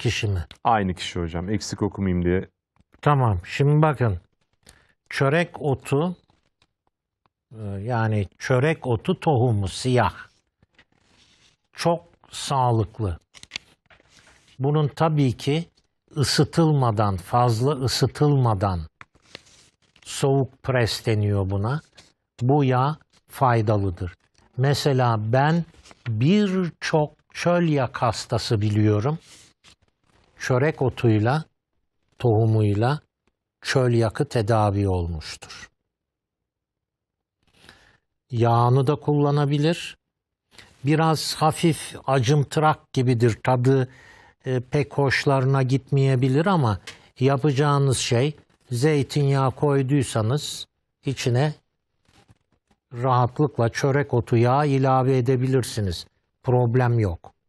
kişi mi? Aynı kişi hocam. Eksik okumayayım diye. Tamam. Şimdi bakın. Çörek otu e, yani çörek otu tohumu siyah. Çok sağlıklı. Bunun tabii ki ısıtılmadan, fazla ısıtılmadan soğuk pres deniyor buna. Bu yağ faydalıdır. Mesela ben birçok çölyak hastası biliyorum çörek otuyla, tohumuyla çöl yakı tedavi olmuştur. Yağını da kullanabilir. Biraz hafif acımtırak gibidir. Tadı e, pek hoşlarına gitmeyebilir ama yapacağınız şey zeytinyağı koyduysanız içine rahatlıkla çörek otu yağı ilave edebilirsiniz. Problem yok.